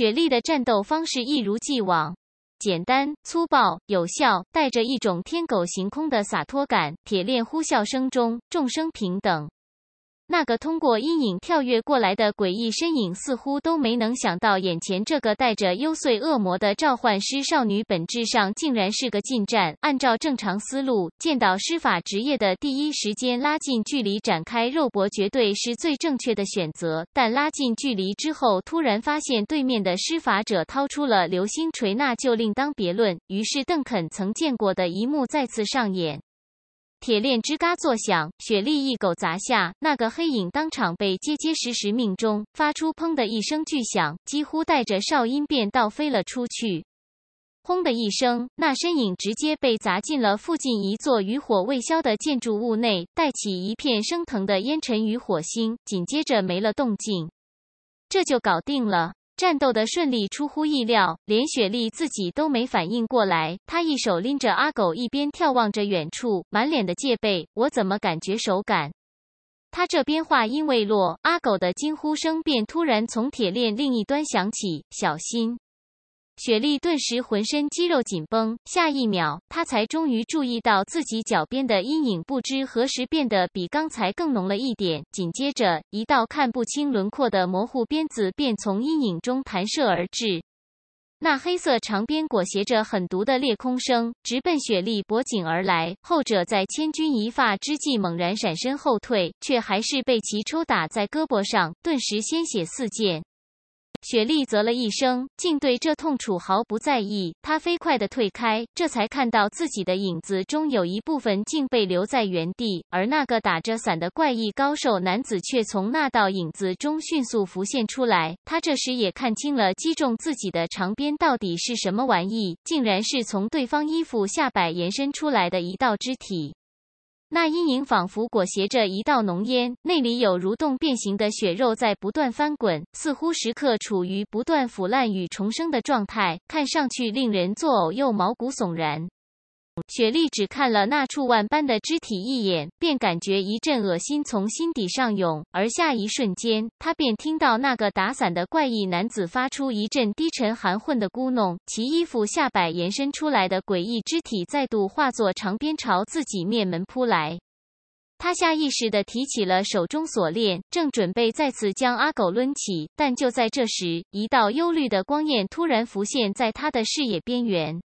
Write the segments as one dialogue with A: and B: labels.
A: 雪莉的战斗方式一如既往，简单粗暴有效，带着一种天狗行空的洒脱感。铁链呼啸声中，众生平等。那个通过阴影跳跃过来的诡异身影，似乎都没能想到眼前这个带着幽邃恶魔的召唤师少女，本质上竟然是个近战。按照正常思路，见到施法职业的第一时间拉近距离展开肉搏，绝对是最正确的选择。但拉近距离之后，突然发现对面的施法者掏出了流星锤，那就另当别论。于是，邓肯曾见过的一幕再次上演。铁链吱嘎作响，雪莉一狗砸下，那个黑影当场被结结实实命中，发出“砰”的一声巨响，几乎带着哨音便倒飞了出去。轰的一声，那身影直接被砸进了附近一座余火未消的建筑物内，带起一片升腾的烟尘与火星，紧接着没了动静。这就搞定了。战斗的顺利出乎意料，连雪莉自己都没反应过来。她一手拎着阿狗，一边眺望着远处，满脸的戒备。我怎么感觉手感？她这边话音未落，阿狗的惊呼声便突然从铁链另一端响起：“小心！”雪莉顿时浑身肌肉紧绷，下一秒，她才终于注意到自己脚边的阴影不知何时变得比刚才更浓了一点。紧接着，一道看不清轮廓的模糊鞭子便从阴影中弹射而至，那黑色长鞭裹挟着狠毒的裂空声，直奔雪莉脖颈而来。后者在千钧一发之际猛然闪身后退，却还是被其抽打在胳膊上，顿时鲜血四溅。雪莉啧了一声，竟对这痛楚毫不在意。她飞快地退开，这才看到自己的影子中有一部分竟被留在原地，而那个打着伞的怪异高瘦男子却从那道影子中迅速浮现出来。他这时也看清了击中自己的长鞭到底是什么玩意，竟然是从对方衣服下摆延伸出来的一道肢体。那阴影仿佛裹挟着一道浓烟，内里有蠕动变形的血肉在不断翻滚，似乎时刻处于不断腐烂与重生的状态，看上去令人作呕又毛骨悚然。雪莉只看了那触腕般的肢体一眼，便感觉一阵恶心从心底上涌。而下一瞬间，她便听到那个打伞的怪异男子发出一阵低沉含混的咕哝，其衣服下摆延伸出来的诡异肢体再度化作长鞭朝自己面门扑来。他下意识的提起了手中锁链，正准备再次将阿狗抡起，但就在这时，一道忧虑的光焰突然浮现在他的视野边缘。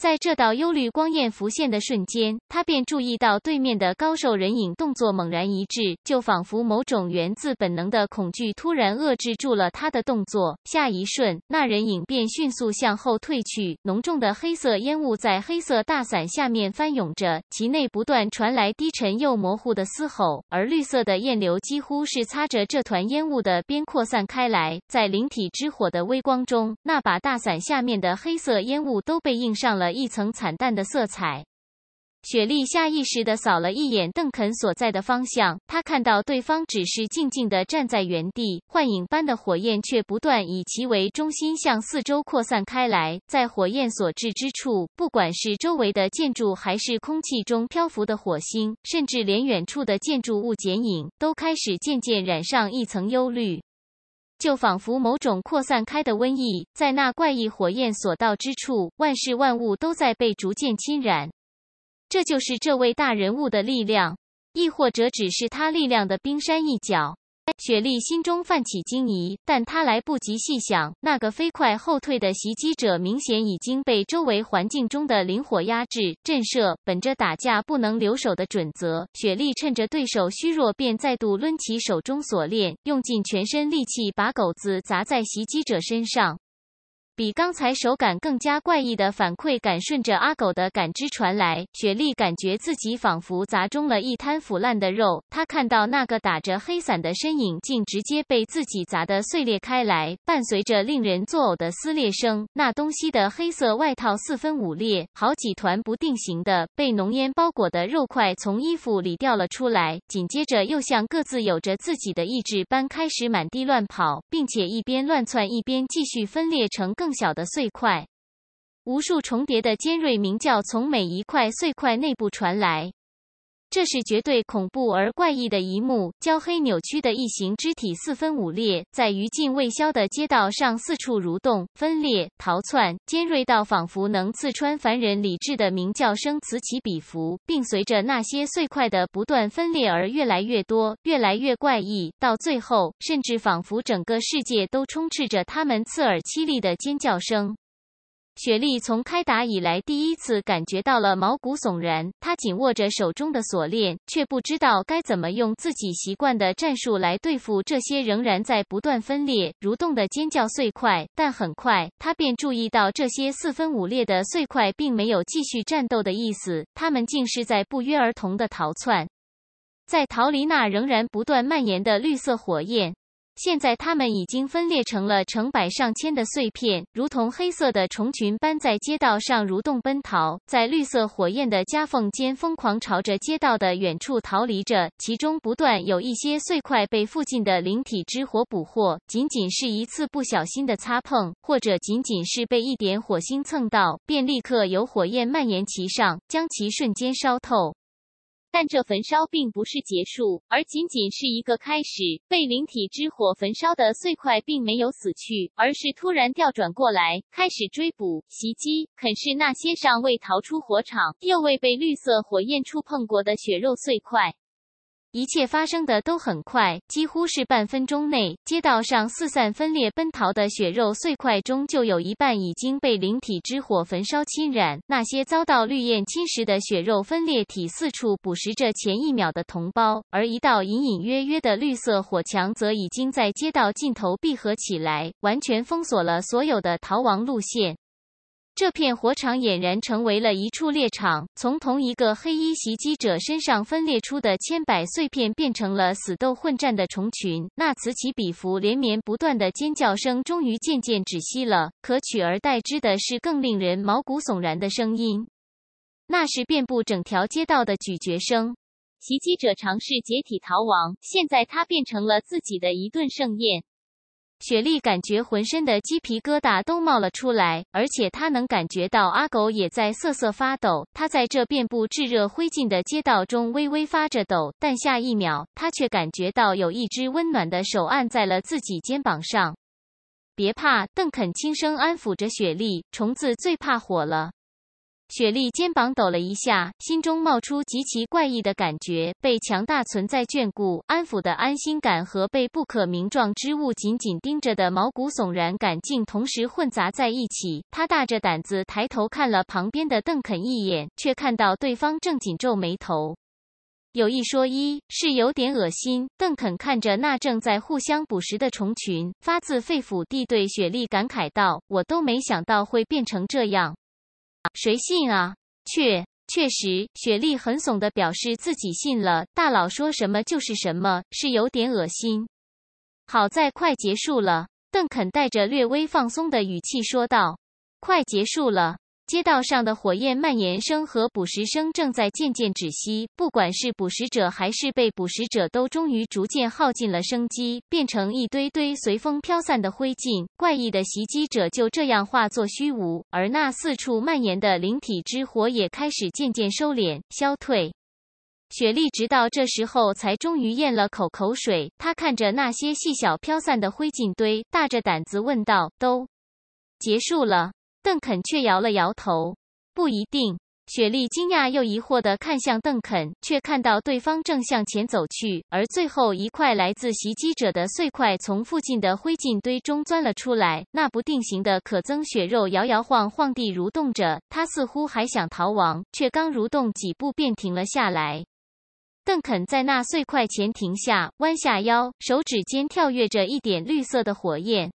A: 在这道忧虑光焰浮现的瞬间，他便注意到对面的高瘦人影动作猛然一滞，就仿佛某种源自本能的恐惧突然遏制住了他的动作。下一瞬，那人影便迅速向后退去。浓重的黑色烟雾在黑色大伞下面翻涌着，其内不断传来低沉又模糊的嘶吼，而绿色的焰流几乎是擦着这团烟雾的边扩散开来。在灵体之火的微光中，那把大伞下面的黑色烟雾都被映上了。一层惨淡的色彩。雪莉下意识的扫了一眼邓肯所在的方向，她看到对方只是静静的站在原地，幻影般的火焰却不断以其为中心向四周扩散开来。在火焰所至之处，不管是周围的建筑，还是空气中漂浮的火星，甚至连远处的建筑物剪影，都开始渐渐染上一层忧虑。就仿佛某种扩散开的瘟疫，在那怪异火焰所到之处，万事万物都在被逐渐侵染。这就是这位大人物的力量，亦或者只是他力量的冰山一角。雪莉心中泛起惊疑，但她来不及细想。那个飞快后退的袭击者明显已经被周围环境中的灵火压制、震慑。本着打架不能留手的准则，雪莉趁着对手虚弱，便再度抡起手中锁链，用尽全身力气把狗子砸在袭击者身上。比刚才手感更加怪异的反馈感顺着阿狗的感知传来，雪莉感觉自己仿佛砸中了一滩腐烂的肉。她看到那个打着黑伞的身影竟直接被自己砸得碎裂开来，伴随着令人作呕的撕裂声，那东西的黑色外套四分五裂，好几团不定型的、被浓烟包裹的肉块从衣服里掉了出来，紧接着又像各自有着自己的意志般开始满地乱跑，并且一边乱窜一边继续分裂成更。更小的碎块，无数重叠的尖锐鸣叫从每一块碎块内部传来。这是绝对恐怖而怪异的一幕：焦黑扭曲的异形肢体四分五裂，在余烬未消的街道上四处蠕动、分裂、逃窜。尖锐到仿佛能刺穿凡人理智的鸣叫声此起彼伏，并随着那些碎块的不断分裂而越来越多、越来越怪异，到最后甚至仿佛整个世界都充斥着他们刺耳凄厉的尖叫声。雪莉从开打以来第一次感觉到了毛骨悚然，她紧握着手中的锁链，却不知道该怎么用自己习惯的战术来对付这些仍然在不断分裂、蠕动的尖叫碎块。但很快，她便注意到这些四分五裂的碎块并没有继续战斗的意思，他们竟是在不约而同的逃窜，在逃离那仍然不断蔓延的绿色火焰。现在它们已经分裂成了成百上千的碎片，如同黑色的虫群般在街道上蠕动奔逃，在绿色火焰的夹缝间疯狂朝着街道的远处逃离着。其中不断有一些碎块被附近的灵体之火捕获，仅仅是一次不小心的擦碰，或者仅仅是被一点火星蹭到，便立刻有火焰蔓延其上，将其瞬间烧透。但这焚烧并不是结束，而仅仅是一个开始。被灵体之火焚烧的碎块并没有死去，而是突然调转过来，开始追捕、袭击、啃噬那些尚未逃出火场又未被绿色火焰触碰过的血肉碎块。一切发生的都很快，几乎是半分钟内，街道上四散分裂奔逃的血肉碎块中，就有一半已经被灵体之火焚烧侵染。那些遭到绿焰侵蚀的血肉分裂体四处捕食着前一秒的同胞，而一道隐隐约约的绿色火墙则已经在街道尽头闭合起来，完全封锁了所有的逃亡路线。这片火场俨然成为了一处猎场，从同一个黑衣袭击者身上分裂出的千百碎片变成了死斗混战的虫群。那此起彼伏、连绵不断的尖叫声终于渐渐止息了，可取而代之的是更令人毛骨悚然的声音，那是遍布整条街道的咀嚼声。袭击者尝试解体逃亡，现在他变成了自己的一顿盛宴。雪莉感觉浑身的鸡皮疙瘩都冒了出来，而且她能感觉到阿狗也在瑟瑟发抖。他在这遍布炙热灰烬的街道中微微发着抖，但下一秒，他却感觉到有一只温暖的手按在了自己肩膀上。“别怕，”邓肯轻声安抚着雪莉，“虫子最怕火了。”雪莉肩膀抖了一下，心中冒出极其怪异的感觉：被强大存在眷顾、安抚的安心感，和被不可名状之物紧紧盯着的毛骨悚然感，竟同时混杂在一起。他大着胆子抬头看了旁边的邓肯一眼，却看到对方正紧皱眉头。有一说一，是有点恶心。邓肯看着那正在互相捕食的虫群，发自肺腑地对雪莉感慨道：“我都没想到会变成这样。”谁信啊？确确实，雪莉很怂的表示自己信了。大佬说什么就是什么，是有点恶心。好在快结束了，邓肯带着略微放松的语气说道：“快结束了。”街道上的火焰蔓延声和捕食声正在渐渐止息，不管是捕食者还是被捕食者，都终于逐渐耗尽了生机，变成一堆堆随风飘散的灰烬。怪异的袭击者就这样化作虚无，而那四处蔓延的灵体之火也开始渐渐收敛消退。雪莉直到这时候才终于咽了口口水，她看着那些细小飘散的灰烬堆，大着胆子问道：“都结束了？”邓肯却摇了摇头，不一定。雪莉惊讶又疑惑地看向邓肯，却看到对方正向前走去。而最后一块来自袭击者的碎块从附近的灰烬堆中钻了出来，那不定型的可增血肉摇摇晃晃地蠕动着，他似乎还想逃亡，却刚蠕动几步便停了下来。邓肯在那碎块前停下，弯下腰，手指尖跳跃着一点绿色的火焰。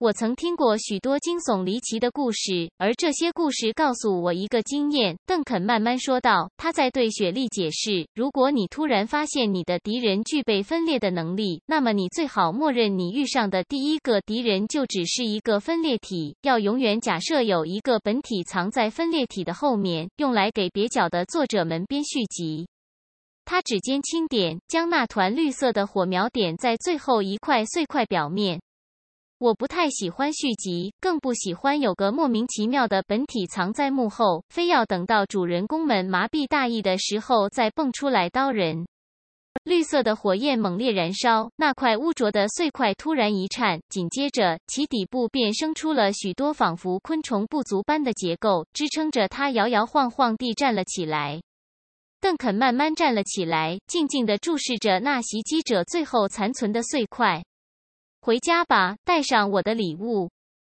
A: 我曾听过许多惊悚离奇的故事，而这些故事告诉我一个经验。邓肯慢慢说道，他在对雪莉解释：如果你突然发现你的敌人具备分裂的能力，那么你最好默认你遇上的第一个敌人就只是一个分裂体，要永远假设有一个本体藏在分裂体的后面，用来给蹩脚的作者们编续集。他指尖轻点，将那团绿色的火苗点在最后一块碎块表面。我不太喜欢续集，更不喜欢有个莫名其妙的本体藏在幕后，非要等到主人公们麻痹大意的时候再蹦出来刀人。绿色的火焰猛烈燃烧，那块污浊的碎块突然一颤，紧接着其底部便生出了许多仿佛昆虫不足般的结构，支撑着它摇摇晃晃地站了起来。邓肯慢慢站了起来，静静地注视着那袭击者最后残存的碎块。回家吧，带上我的礼物。